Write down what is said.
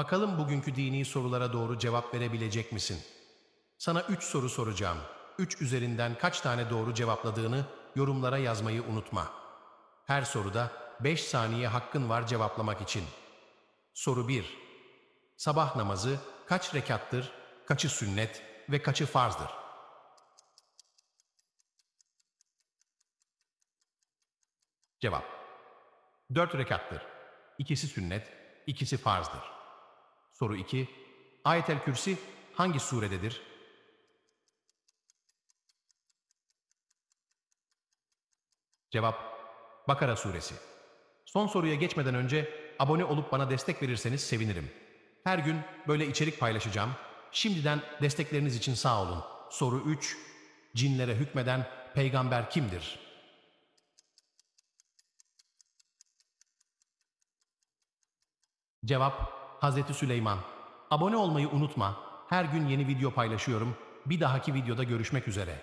Bakalım bugünkü dini sorulara doğru cevap verebilecek misin? Sana üç soru soracağım. Üç üzerinden kaç tane doğru cevapladığını yorumlara yazmayı unutma. Her soruda beş saniye hakkın var cevaplamak için. Soru 1. Sabah namazı kaç rekattır, kaçı sünnet ve kaçı farzdır? Cevap. Dört rekattır. İkisi sünnet, ikisi farzdır. Soru 2. Ayetel Kürsi hangi surededir? Cevap Bakara suresi. Son soruya geçmeden önce abone olup bana destek verirseniz sevinirim. Her gün böyle içerik paylaşacağım. Şimdiden destekleriniz için sağ olun. Soru 3. Cinlere hükmeden peygamber kimdir? Cevap Hazreti Süleyman. Abone olmayı unutma. Her gün yeni video paylaşıyorum. Bir dahaki videoda görüşmek üzere.